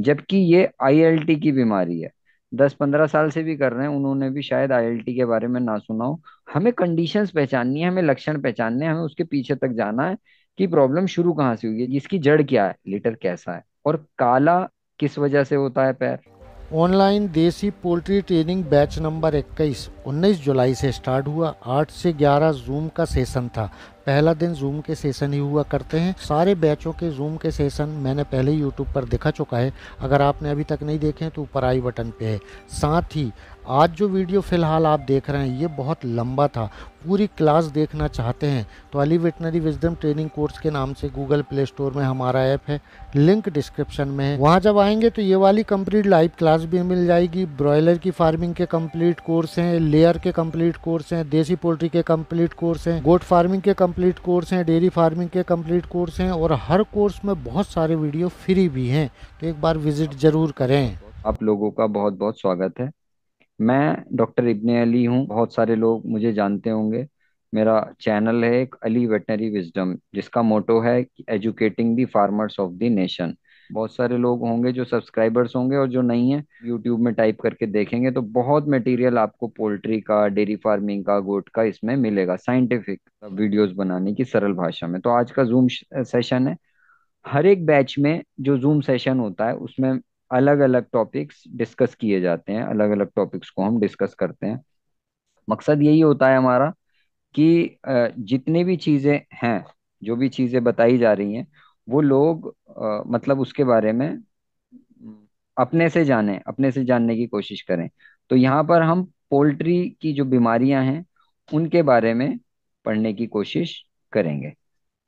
जबकि ये आईएलटी की बीमारी है दस पंद्रह साल से भी कर रहे हैं उन्होंने भी शायद आईएलटी के बारे में ना सुना हो हमें कंडीशंस पहचाननी है हमें लक्षण पहचानने हैं हमें उसके पीछे तक जाना है कि प्रॉब्लम शुरू कहाँ से हुई है जिसकी जड़ क्या है लीटर कैसा है और काला किस वजह से होता है पैर online desi poultry training batch number 21 19 जुलाई से स्टार्ट हुआ 8 से 11 जूम का सेशन था पहला दिन जूम के सेशन ही हुआ करते हैं सारे बैचों के जूम के सेशन मैंने पहले ही यूट्यूब पर दिखा चुका है अगर आपने अभी तक नहीं देखे तो ऊपर आई बटन पे है साथ ही आज जो वीडियो फ़िलहाल आप देख रहे हैं ये बहुत लंबा था पूरी क्लास देखना चाहते हैं तो Ali veterinary wisdom training course के नाम से गूगल प्ले स्टोर में हमारा ऐप है लिंक डिस्क्रिप्शन में है वहाँ जब आएंगे तो ये वाली कंप्लीट लाइव क्लास भी मिल जाएगी ब्रॉयलर की फार्मिंग के कंप्लीट कोर्स हैं लेयर के कंप्लीट कोर्स हैं देसी पोल्ट्री के कम्प्लीट कोर्स हैं गोट फार्मिंग के कम्प्लीट कोर्स हैं डेयरी फार्मिंग के कम्प्लीट कोर्स हैं और हर कोर्स में बहुत सारे वीडियो फ्री भी हैं तो एक बार विजिट जरूर करें आप लोगों का बहुत बहुत स्वागत है मैं डॉक्टर इब्ने अली हूँ बहुत सारे लोग मुझे जानते होंगे मेरा चैनल है एक अली वेटनरी विजडम जिसका मोटो है educating the farmers of the nation बहुत सारे लोग होंगे जो सब्सक्राइबर्स होंगे और जो नहीं है यूट्यूब में टाइप करके देखेंगे तो बहुत मटेरियल आपको पोल्ट्री का डेयरी फार्मिंग का गोट का इसमें मिलेगा साइंटिफिक वीडियोस बनाने की सरल भाषा में तो आज का जूम सेशन है हर एक बैच में जो जूम सेशन होता है उसमें अलग अलग टॉपिक्स डिस्कस किए जाते हैं अलग अलग टॉपिक्स को हम डिस्कस करते हैं मकसद यही होता है हमारा कि जितनी भी चीज़ें हैं जो भी चीज़ें बताई जा रही हैं वो लोग मतलब उसके बारे में अपने से जाने अपने से जानने की कोशिश करें तो यहाँ पर हम पोल्ट्री की जो बीमारियां हैं उनके बारे में पढ़ने की कोशिश करेंगे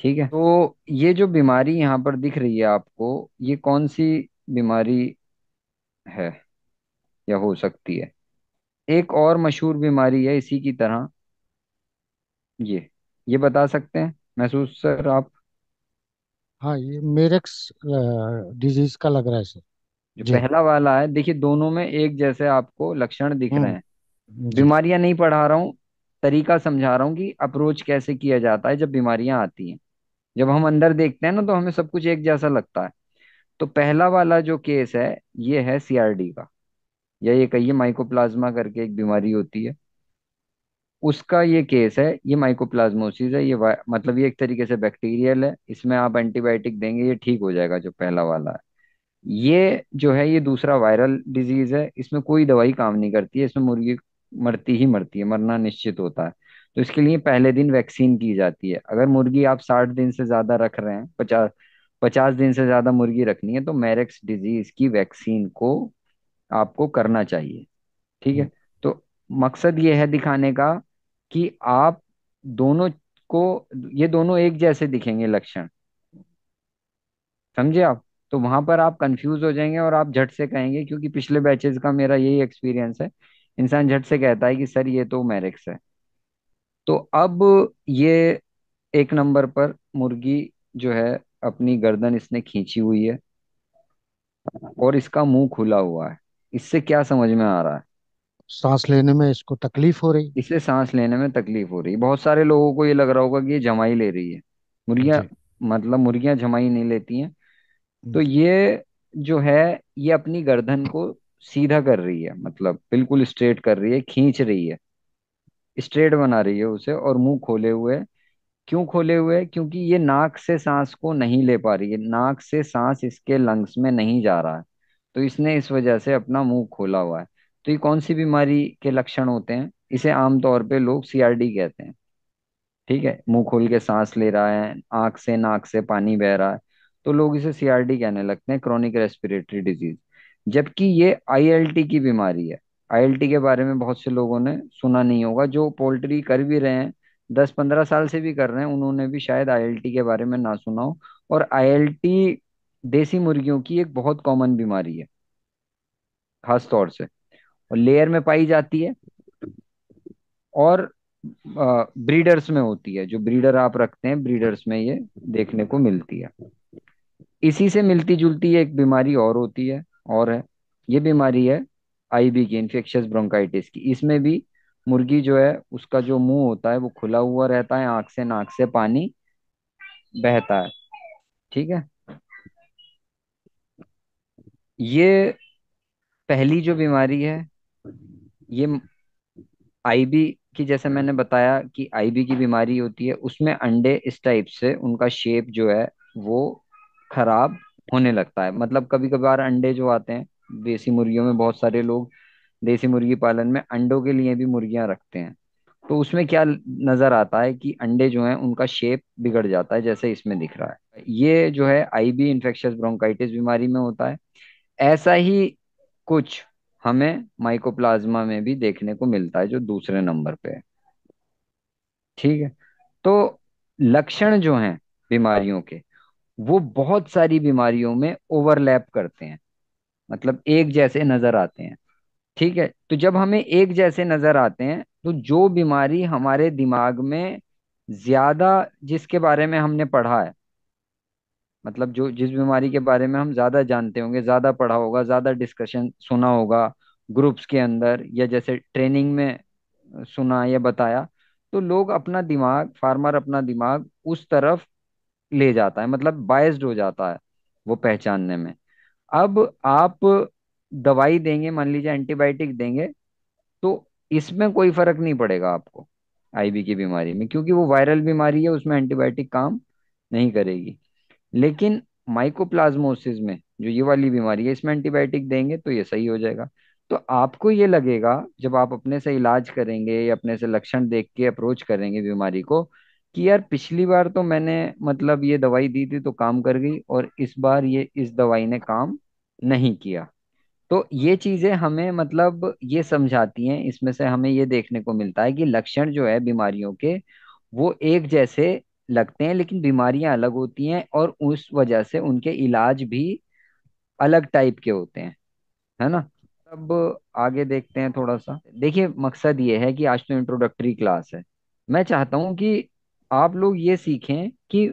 ठीक है तो ये जो बीमारी यहाँ पर दिख रही है आपको ये कौन सी बीमारी है या हो सकती है एक और मशहूर बीमारी है इसी की तरह ये ये बता सकते हैं महसूस सर आप हाँ ये मेरेक्स डिजीज का लग रहा है सर जो जी पहला वाला है देखिए दोनों में एक जैसे आपको लक्षण दिख हम्म। रहे हैं जी बीमारियां नहीं पढ़ा रहा हूँ तरीका समझा रहा हूँ कि अप्रोच कैसे किया जाता है जब बीमारियां आती हैं जब हम अंदर देखते हैं ना तो हमें सब कुछ एक जैसा लगता है तो पहला वाला जो केस है ये है सीआरडी का या ये कहिए माइकोप्लाज्मा करके एक बीमारी होती है उसका ये केस है ये माइकोप्लाज्मोसिस है ये मतलब ये एक तरीके से बैक्टीरियल है इसमें आप एंटीबायोटिक देंगे ये ठीक हो जाएगा जो पहला वाला है ये जो है ये दूसरा वायरल डिजीज है इसमें कोई दवाई काम नहीं करती है इसमें मुर्गी मरती ही मरती है मरना निश्चित होता है तो इसके लिए पहले दिन वैक्सीन की जाती है अगर मुर्गी आप साठ दिन से ज्यादा रख रहे हैं पचास पचास दिन से ज्यादा मुर्गी रखनी है तो मैरेक्स डिजीज की वैक्सीन को आपको करना चाहिए ठीक है हम्म। तो मकसद ये है दिखाने का कि आप दोनों को ये दोनों एक जैसे दिखेंगे लक्षण समझे आप तो वहां पर आप कंफ्यूज हो जाएंगे और आप झट से कहेंगे क्योंकि पिछले बैचेस का मेरा यही एक्सपीरियंस है इंसान झट से कहता है कि सर ये तो मैरिक्स है तो अब ये एक नंबर पर मुर्गी जो है अपनी गर्दन इसने खींची हुई है और इसका मुंह खुला हुआ है इससे क्या समझ में आ रहा है सांस लेने में इसको तकलीफ हो रही इसे सांस लेने में तकलीफ हो रही है बहुत सारे लोगों को ये लग रहा होगा कि ये जमाई ले रही है मुर्गियां जी मतलब मुर्गियां जमाई नहीं लेती हैं तो ये जो है ये अपनी गर्दन को सीधा कर रही है मतलब बिल्कुल स्ट्रेट कर रही है खींच रही है स्ट्रेट बना रही है उसे और मुंह खोले हुए क्यों खोले हुए हैं क्योंकि ये नाक से सांस को नहीं ले पा रही है नाक से सांस इसके लंग्स में नहीं जा रहा है तो इसने इस वजह से अपना मुंह खोला हुआ है तो ये कौन सी बीमारी के लक्षण होते हैं इसे आमतौर पे लोग सीआरडी कहते हैं ठीक है मुंह खोल के सांस ले रहा है आंख से नाक से पानी बह रहा है तो लोग इसे सीआरडी कहने लगते हैं क्रॉनिक रेस्पिरेटरी डिजीज जबकि ये आईएलटी की बीमारी है आईएलटी के बारे में बहुत से लोगों ने सुना नहीं होगा जो पोल्ट्री कर भी रहे हैं दस पंद्रह साल से भी कर रहे हैं उन्होंने भी शायद आईएलटी के बारे में ना सुना हो और आईएलटी देसी मुर्गियों की एक बहुत कॉमन बीमारी है खास तौर से और लेयर में पाई जाती है और ब्रीडर्स में होती है जो ब्रीडर आप रखते हैं ब्रीडर्स में ये देखने को मिलती है इसी से मिलती जुलती एक बीमारी और होती है और है ये बीमारी है आईबी की इन्फेक्शस ब्रोंकाइटिस की इसमें भी मुर्गी जो है उसका जो मुंह होता है वो खुला हुआ रहता है आंख से नाक से पानी बहता है ठीक है ये पहली जो बीमारी है ये आईबी की जैसे मैंने बताया कि आईबी की बीमारी होती है उसमें अंडे इस टाइप से उनका शेप जो है वो खराब होने लगता है मतलब कभी कभार अंडे जो आते हैं देसी मुर्गियों में बहुत सारे लोग देसी मुर्गी पालन में अंडों के लिए भी मुर्गियां रखते हैं तो उसमें क्या नज़र आता है कि अंडे जो हैं उनका शेप बिगड़ जाता है जैसे इसमें दिख रहा है ये जो है आई बी इन्फेक्शस ब्रोंकाइटिस बीमारी में होता है ऐसा ही कुछ हमें माइकोप्लाज्मा में भी देखने को मिलता है जो दूसरे नंबर पे है ठीक है तो लक्षण जो हैं बीमारियों के वो बहुत सारी बीमारियों में ओवरलैप करते हैं मतलब एक जैसे नजर आते हैं ठीक है तो जब हमें एक जैसे नजर आते हैं तो जो बीमारी हमारे दिमाग में ज्यादा जिसके बारे में हमने पढ़ा है मतलब जो जिस बीमारी के बारे में हम ज्यादा जानते होंगे ज्यादा पढ़ा होगा ज्यादा डिस्कशन सुना होगा ग्रुप्स के अंदर या जैसे ट्रेनिंग में सुना या बताया तो लोग अपना दिमाग फार्मर अपना दिमाग उस तरफ ले जाता है मतलब बायस्ड हो जाता है वो पहचानने में अब आप दवाई देंगे मान लीजिए एंटीबायोटिक देंगे तो इसमें कोई फर्क नहीं पड़ेगा आपको आईबी की बीमारी में क्योंकि वो वायरल बीमारी है उसमें एंटीबायोटिक काम नहीं करेगी लेकिन माइकोप्लाज्मोसिस में जो ये वाली बीमारी है इसमें एंटीबायोटिक देंगे तो ये सही हो जाएगा तो आपको ये लगेगा जब आप अपने से इलाज करेंगे या अपने से लक्षण देख के अप्रोच करेंगे बीमारी को कि यार पिछली बार तो मैंने मतलब ये दवाई दी थी तो काम कर गई और इस बार ये इस दवाई ने काम नहीं किया तो ये चीजें हमें मतलब ये समझाती हैं इसमें से हमें ये देखने को मिलता है कि लक्षण जो है बीमारियों के वो एक जैसे लगते हैं लेकिन बीमारियां अलग होती हैं और उस वजह से उनके इलाज भी अलग टाइप के होते हैं है ना अब आगे देखते हैं थोड़ा सा देखिए मकसद ये है कि आज तो इंट्रोडक्टरी क्लास है मैं चाहता हूँ कि आप लोग ये सीखें कि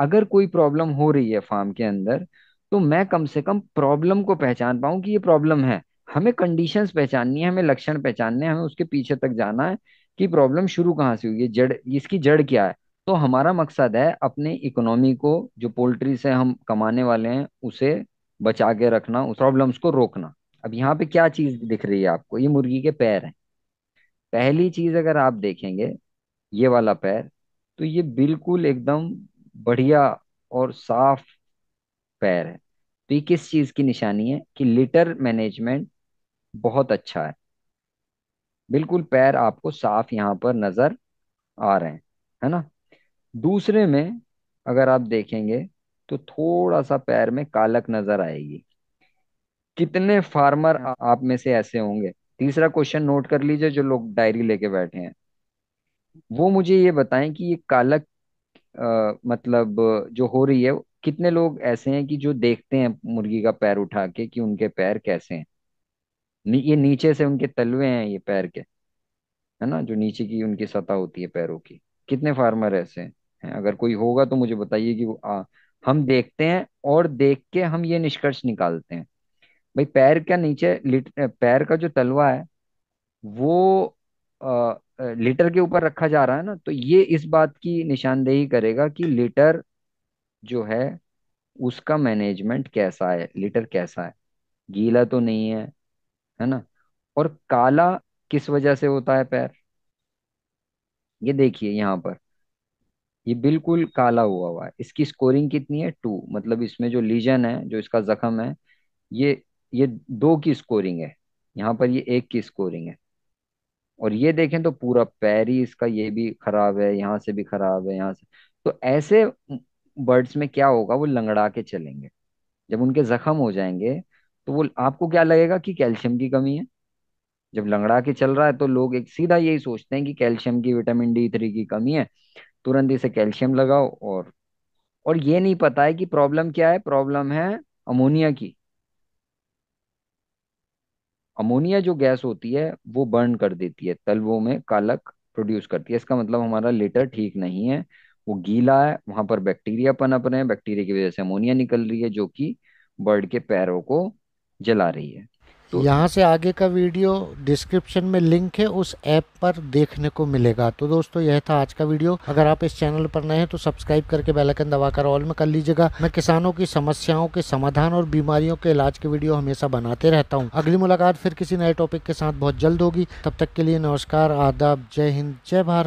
अगर कोई प्रॉब्लम हो रही है फार्म के अंदर तो मैं कम से कम प्रॉब्लम को पहचान पाऊं कि ये प्रॉब्लम है हमें कंडीशंस पहचाननी है हमें लक्षण पहचानने हैं हमें उसके पीछे तक जाना है कि प्रॉब्लम शुरू कहाँ से हुई है जड़ इसकी जड़ क्या है तो हमारा मकसद है अपने इकोनॉमी को जो पोल्ट्री से हम कमाने वाले हैं उसे बचा के रखना उस प्रॉब्लम्स को रोकना अब यहाँ पे क्या चीज दिख रही है आपको ये मुर्गी के पैर हैं पहली चीज अगर आप देखेंगे ये वाला पैर तो ये बिल्कुल एकदम बढ़िया और साफ पैर है तो ये किस चीज की निशानी है कि लिटर मैनेजमेंट बहुत अच्छा है बिल्कुल पैर आपको साफ यहाँ पर नजर आ रहे हैं है ना दूसरे में अगर आप देखेंगे तो थोड़ा सा पैर में कालक नजर आएगी कितने फार्मर आप में से ऐसे होंगे तीसरा क्वेश्चन नोट कर लीजिए जो लोग डायरी लेके बैठे हैं वो मुझे ये बताएं कि ये कालक आ, मतलब जो हो रही है कितने लोग ऐसे हैं कि जो देखते हैं मुर्गी का पैर उठा के कि उनके पैर कैसे हैं नी, ये नीचे से उनके तलवे हैं ये पैर के है ना जो नीचे की उनकी सतह होती है पैरों की कितने फार्मर ऐसे हैं अगर कोई होगा तो मुझे बताइए कि आ, हम देखते हैं और देख के हम ये निष्कर्ष निकालते हैं भाई पैर का नीचे लिट पैर का जो तलवा है वो आ, लीटर के ऊपर रखा जा रहा है ना तो ये इस बात की निशानदेही करेगा कि लीटर जो है उसका मैनेजमेंट कैसा है लिटर कैसा है गीला तो नहीं है है ना और काला किस वजह से होता है पैर ये देखिए यहाँ पर ये बिल्कुल काला हुआ हुआ है इसकी स्कोरिंग कितनी है टू मतलब इसमें जो लीजन है जो इसका जख्म है ये ये दो की स्कोरिंग है यहाँ पर ये एक की स्कोरिंग है और ये देखें तो पूरा पैर ही इसका ये भी खराब है यहाँ से भी खराब है यहाँ से तो ऐसे बर्ड्स में क्या होगा वो लंगड़ा के चलेंगे जब उनके जख्म हो जाएंगे तो वो आपको क्या लगेगा कि कैल्शियम की कमी है जब लंगड़ा के चल रहा है तो लोग एक सीधा यही सोचते हैं कि कैल्शियम की विटामिन डी थ्री की कमी है तुरंत इसे कैल्शियम लगाओ और और ये नहीं पता है कि प्रॉब्लम क्या है प्रॉब्लम है अमोनिया की अमोनिया जो गैस होती है वो बर्न कर देती है तलवों में कालक प्रोड्यूस करती है इसका मतलब हमारा लीटर ठीक नहीं है वो गीला है वहां पर बैक्टीरिया पनप रहे हैं बैक्टीरिया की वजह से अमोनिया निकल रही है जो कि बर्ड के पैरों को जला रही है तो यहाँ से आगे का वीडियो डिस्क्रिप्शन में लिंक है उस ऐप पर देखने को मिलेगा तो दोस्तों यह था आज का वीडियो अगर आप इस चैनल पर नए हैं तो सब्सक्राइब करके बेल आइकन दबाकर ऑल में कर लीजिएगा मैं किसानों की समस्याओं के समाधान और बीमारियों के इलाज के वीडियो हमेशा बनाते रहता हूँ अगली मुलाकात फिर किसी नए टॉपिक के साथ बहुत जल्द होगी तब तक के लिए नमस्कार आदाब जय हिंद जय भारत